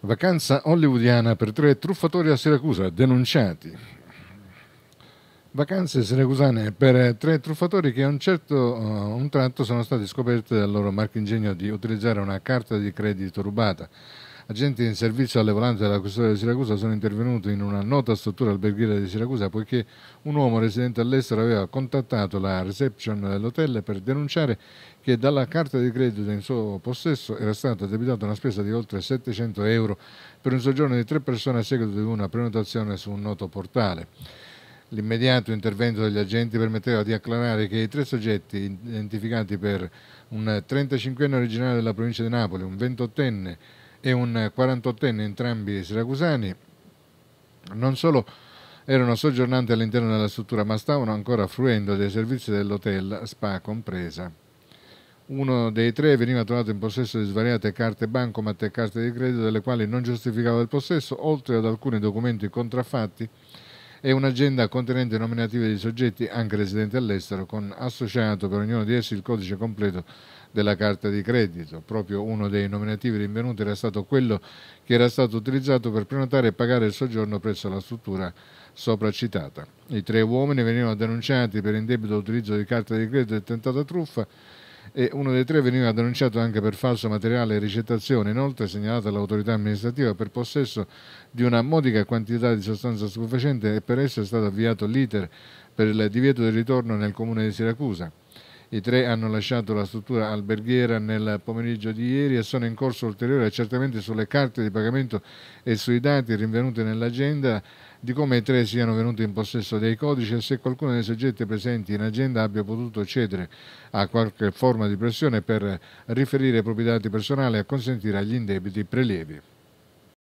Vacanza hollywoodiana per tre truffatori a Siracusa, denunciati. Vacanze siracusane per tre truffatori che a un certo uh, un tratto sono stati scoperti dal loro marchingegno di utilizzare una carta di credito rubata Agenti in servizio alle volante della custodia di Siracusa sono intervenuti in una nota struttura alberghiera di Siracusa poiché un uomo residente all'estero aveva contattato la reception dell'hotel per denunciare che dalla carta di credito in suo possesso era stata debitata una spesa di oltre 700 euro per un soggiorno di tre persone a seguito di una prenotazione su un noto portale. L'immediato intervento degli agenti permetteva di acclarare che i tre soggetti identificati per un 35enne originario della provincia di Napoli, un 28enne e un 48enne, entrambi siracusani, non solo erano soggiornanti all'interno della struttura ma stavano ancora fruendo dei servizi dell'hotel, spa compresa. Uno dei tre veniva trovato in possesso di svariate carte bancomat e carte di credito delle quali non giustificava il possesso, oltre ad alcuni documenti contraffatti e un'agenda contenente nominativi di soggetti anche residenti all'estero con associato per ognuno di essi il codice completo della carta di credito. Proprio uno dei nominativi rinvenuti era stato quello che era stato utilizzato per prenotare e pagare il soggiorno presso la struttura sopracitata. I tre uomini venivano denunciati per indebito utilizzo di carta di credito e tentata truffa e uno dei tre veniva denunciato anche per falso materiale e ricettazione, inoltre segnalato all'autorità amministrativa per possesso di una modica quantità di sostanza stupefacente e per esso è stato avviato l'iter per il divieto di ritorno nel comune di Siracusa. I tre hanno lasciato la struttura alberghiera nel pomeriggio di ieri e sono in corso ulteriori accertamenti sulle carte di pagamento e sui dati rinvenuti nell'agenda di come i tre siano venuti in possesso dei codici e se qualcuno dei soggetti presenti in agenda abbia potuto cedere a qualche forma di pressione per riferire i propri dati personali e consentire agli indebiti prelievi.